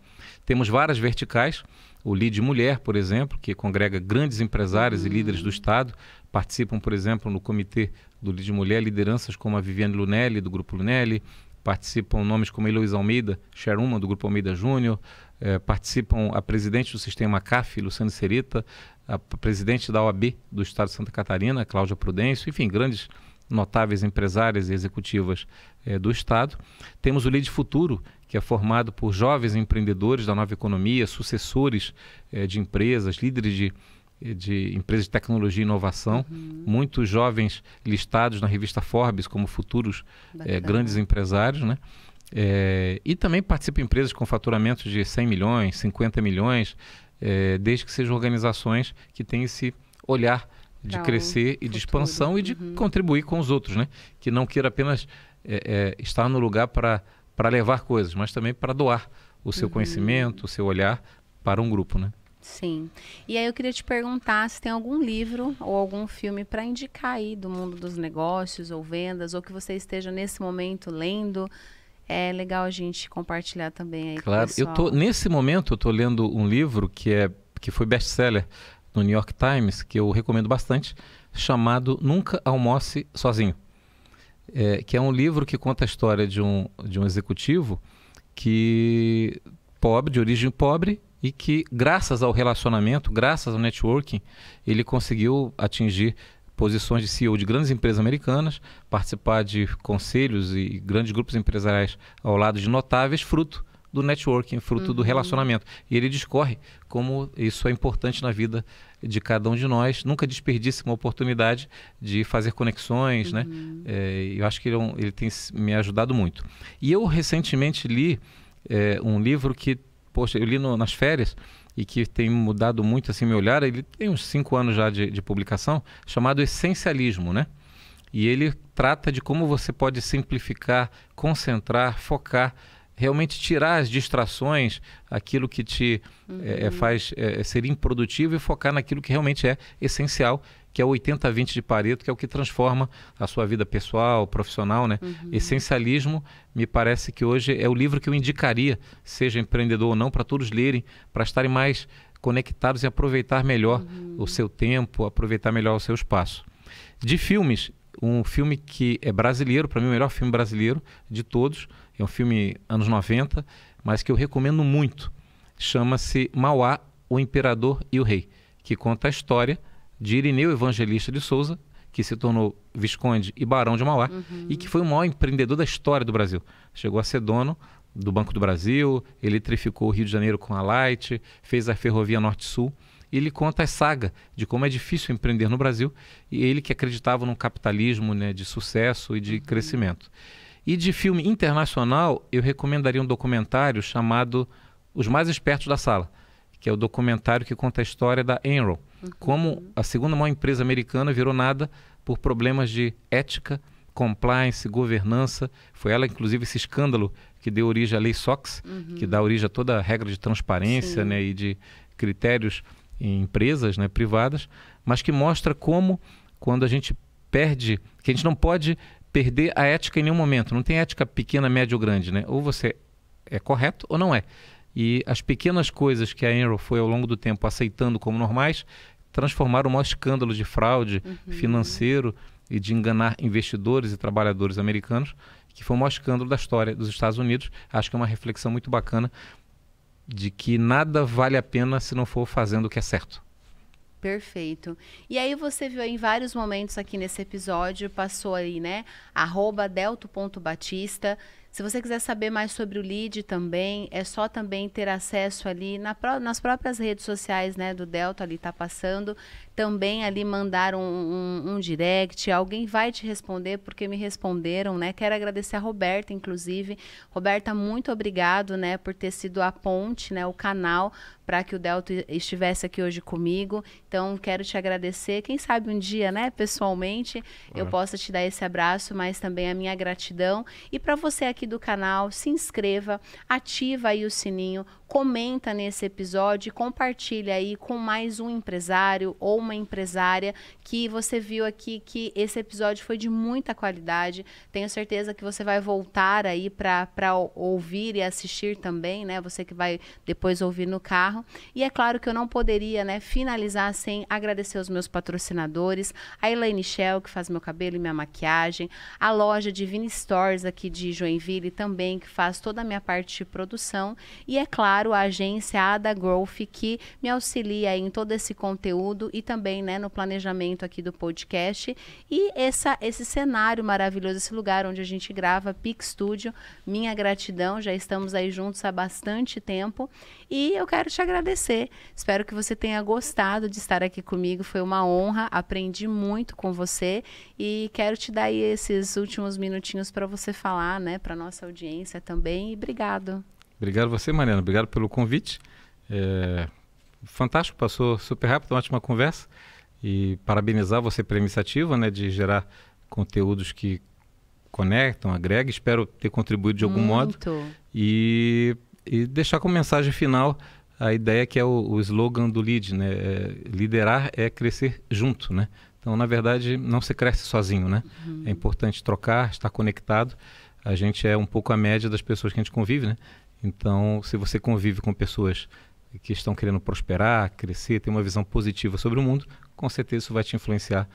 Temos várias verticais, o LID Mulher, por exemplo, que congrega grandes empresários uhum. e líderes do Estado, participam, por exemplo, no comitê do LID Mulher, lideranças como a Viviane Lunelli, do Grupo Lunelli, participam nomes como Heloísa Almeida, Xeruma, do Grupo Almeida Júnior, eh, participam a presidente do Sistema CAF, Luciano Serita, a presidente da OAB do Estado de Santa Catarina, Cláudia Prudêncio, enfim, grandes notáveis empresárias e executivas eh, do Estado. Temos o Lead Futuro, que é formado por jovens empreendedores da nova economia, sucessores eh, de empresas, líderes de, eh, de empresas de tecnologia e inovação, uhum. muitos jovens listados na revista Forbes como futuros grandes empresários, né? e também participam empresas com faturamento de 100 milhões, 50 milhões, desde que sejam organizações que têm esse olhar de crescer e futuro. de expansão e de uhum. contribuir com os outros, né? Que não queira apenas é, é, estar no lugar para levar coisas, mas também para doar o seu uhum. conhecimento, o seu olhar para um grupo, né? Sim. E aí eu queria te perguntar se tem algum livro ou algum filme para indicar aí do mundo dos negócios ou vendas, ou que você esteja nesse momento lendo. É legal a gente compartilhar também aí. Claro, com eu Claro. nesse momento eu estou lendo um livro que é que foi best-seller no New York Times, que eu recomendo bastante, chamado Nunca Almoce Sozinho, é, que é um livro que conta a história de um, de um executivo que pobre, de origem pobre, e que graças ao relacionamento, graças ao networking, ele conseguiu atingir posições de CEO de grandes empresas americanas, participar de conselhos e grandes grupos empresariais ao lado de notáveis, fruto do networking, fruto uhum. do relacionamento. E ele discorre como isso é importante na vida de cada um de nós. Nunca desperdice uma oportunidade de fazer conexões, né? uhum. né? É, eu acho que ele, é ele, tem me ajudado muito. E eu recentemente li é, um livro que, poxa, eu li no, nas férias e que tem mudado muito assim meu olhar. Ele tem uns cinco anos já de, de publicação, chamado Essencialismo, né? E ele trata de como você pode simplificar, concentrar, focar realmente tirar as distrações, aquilo que te é, é, uhum. é, faz é, ser improdutivo e focar naquilo que realmente é essencial, que é o 80-20 de Pareto, que é o que transforma a sua vida pessoal, profissional, né? Uhum. Essencialismo, me parece que hoje é o livro que eu indicaria, seja empreendedor ou não, para todos lerem, para estarem mais conectados e aproveitar melhor uhum. o seu tempo, aproveitar melhor o seu espaço. De filmes, um filme que é brasileiro, para mim o melhor filme brasileiro de todos, é um filme anos 90, mas que eu recomendo muito. Chama-se Mauá, o Imperador e o Rei, que conta a história de Irineu Evangelista de Souza, que se tornou Visconde e Barão de Mauá, uhum. e que foi o maior empreendedor da história do Brasil. Chegou a ser dono do Banco do Brasil, eletrificou o Rio de Janeiro com a Light, fez a Ferrovia Norte-Sul. Ele conta a saga de como é difícil empreender no Brasil e ele que acreditava num capitalismo né, de sucesso e de uhum. crescimento. E de filme internacional, eu recomendaria um documentário chamado Os Mais Espertos da Sala, que é o documentário que conta a história da Enron, uhum. como a segunda maior empresa americana virou nada por problemas de ética, compliance, governança. Foi ela, inclusive, esse escândalo que deu origem à Lei SOX, uhum. que dá origem a toda a regra de transparência né, e de critérios em empresas né, privadas, mas que mostra como, quando a gente perde, que a gente não pode perder a ética em nenhum momento. Não tem ética pequena, média ou grande, né? Ou você é correto ou não é. E as pequenas coisas que a Enron foi ao longo do tempo aceitando como normais transformaram o maior escândalo de fraude uhum. financeiro e de enganar investidores e trabalhadores americanos, que foi o maior escândalo da história dos Estados Unidos. Acho que é uma reflexão muito bacana de que nada vale a pena se não for fazendo o que é certo. Perfeito. E aí você viu em vários momentos aqui nesse episódio, passou aí, né? Arroba delto.batista. Se você quiser saber mais sobre o lead também, é só também ter acesso ali na, nas próprias redes sociais, né, do Delta, ali tá passando também ali mandar um, um, um, direct, alguém vai te responder, porque me responderam, né? Quero agradecer a Roberta, inclusive. Roberta, muito obrigado, né, por ter sido a ponte, né, o canal para que o Delta estivesse aqui hoje comigo. Então, quero te agradecer. Quem sabe um dia, né, pessoalmente, eu possa te dar esse abraço, mas também a minha gratidão. E para você aqui do canal, se inscreva, ativa aí o sininho, comenta nesse episódio compartilha aí com mais um empresário ou uma empresária que você viu aqui que esse episódio foi de muita qualidade. Tenho certeza que você vai voltar aí para ouvir e assistir também, né? Você que vai depois ouvir no carro. E é claro que eu não poderia, né, finalizar sem agradecer os meus patrocinadores, a Elaine Shell, que faz meu cabelo e minha maquiagem, a loja Divine Stores aqui de Joinville também, que faz toda a minha parte de produção, e é claro, a agência Ada Growth, que me auxilia em todo esse conteúdo e também também né, no planejamento aqui do podcast. E essa, esse cenário maravilhoso, esse lugar onde a gente grava, Pic Studio, minha gratidão, já estamos aí juntos há bastante tempo. E eu quero te agradecer. Espero que você tenha gostado de estar aqui comigo. Foi uma honra, aprendi muito com você e quero te dar aí esses últimos minutinhos para você falar, né, para nossa audiência também. E obrigado. Obrigado você, Mariana. Obrigado pelo convite. É fantástico, passou super rápido, uma ótima conversa. E parabenizar você pela iniciativa né, de gerar conteúdos que conectam, agregam. Espero ter contribuído de algum Muito. modo. E, e deixar como mensagem final a ideia que é o, o slogan do LEAD, né? É, liderar é crescer junto, né? Então, na verdade, não se cresce sozinho, né? Uhum. É importante trocar, estar conectado. A gente é um pouco a média das pessoas que a gente convive, né? Então, se você convive com pessoas que estão querendo prosperar, crescer, ter uma visão positiva sobre o mundo, com certeza isso vai te influenciar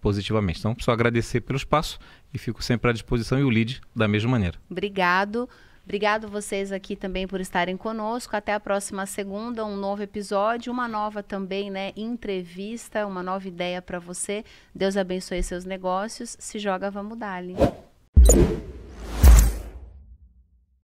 positivamente. Então, só agradecer pelo espaço e fico sempre à disposição e o lead da mesma maneira. Obrigado. Obrigado vocês aqui também por estarem conosco. Até a próxima segunda, um novo episódio, uma nova também, né, entrevista, uma nova ideia para você. Deus abençoe seus negócios. Se joga, vamos dar.